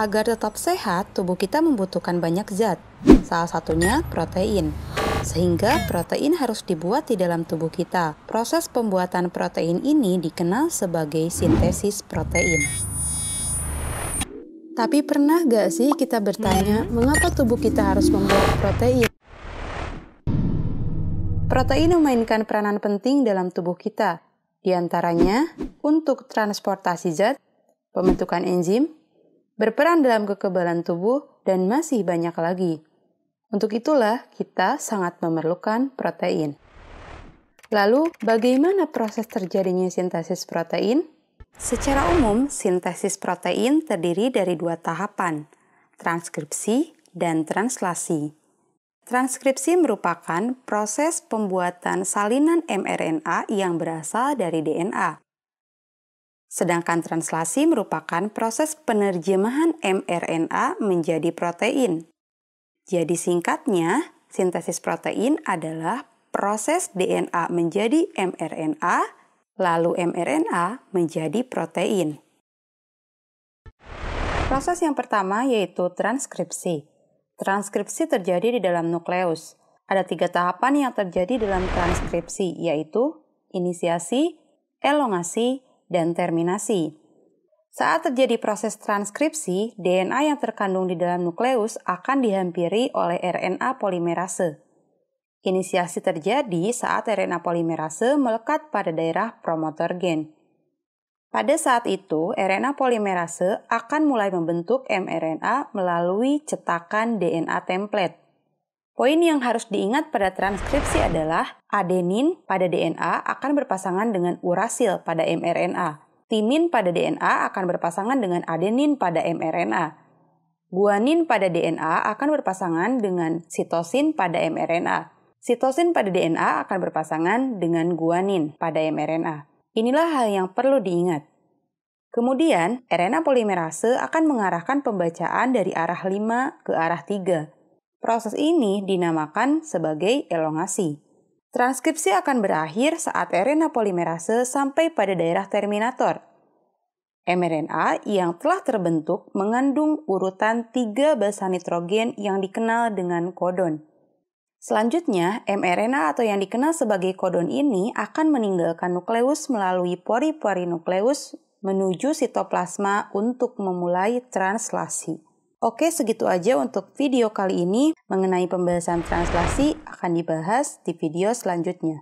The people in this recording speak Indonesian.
Agar tetap sehat, tubuh kita membutuhkan banyak zat, salah satunya protein. Sehingga protein harus dibuat di dalam tubuh kita. Proses pembuatan protein ini dikenal sebagai sintesis protein. Tapi pernah gak sih kita bertanya, mengapa tubuh kita harus membuat protein? Protein memainkan peranan penting dalam tubuh kita, di antaranya untuk transportasi zat, pembentukan enzim, berperan dalam kekebalan tubuh, dan masih banyak lagi. Untuk itulah kita sangat memerlukan protein. Lalu, bagaimana proses terjadinya sintesis protein? Secara umum, sintesis protein terdiri dari dua tahapan, transkripsi dan translasi. Transkripsi merupakan proses pembuatan salinan mRNA yang berasal dari DNA Sedangkan translasi merupakan proses penerjemahan mRNA menjadi protein. Jadi singkatnya, sintesis protein adalah proses DNA menjadi mRNA, lalu mRNA menjadi protein. Proses yang pertama yaitu transkripsi. Transkripsi terjadi di dalam nukleus. Ada tiga tahapan yang terjadi dalam transkripsi, yaitu inisiasi, elongasi, dan terminasi. Saat terjadi proses transkripsi, DNA yang terkandung di dalam nukleus akan dihampiri oleh RNA polimerase. Inisiasi terjadi saat RNA polimerase melekat pada daerah promotor gen. Pada saat itu, RNA polimerase akan mulai membentuk mRNA melalui cetakan DNA template. Poin yang harus diingat pada transkripsi adalah adenin pada DNA akan berpasangan dengan urasil pada mRNA. Timin pada DNA akan berpasangan dengan adenin pada mRNA. Guanin pada DNA akan berpasangan dengan sitosin pada mRNA. Sitosin pada DNA akan berpasangan dengan guanin pada mRNA. Inilah hal yang perlu diingat. Kemudian, RNA polimerase akan mengarahkan pembacaan dari arah 5 ke arah 3 Proses ini dinamakan sebagai elongasi. Transkripsi akan berakhir saat RNA polimerase sampai pada daerah terminator. mRNA yang telah terbentuk mengandung urutan 3 basa nitrogen yang dikenal dengan kodon. Selanjutnya, mRNA atau yang dikenal sebagai kodon ini akan meninggalkan nukleus melalui pori-pori nukleus menuju sitoplasma untuk memulai translasi. Oke, segitu aja untuk video kali ini mengenai pembahasan translasi akan dibahas di video selanjutnya.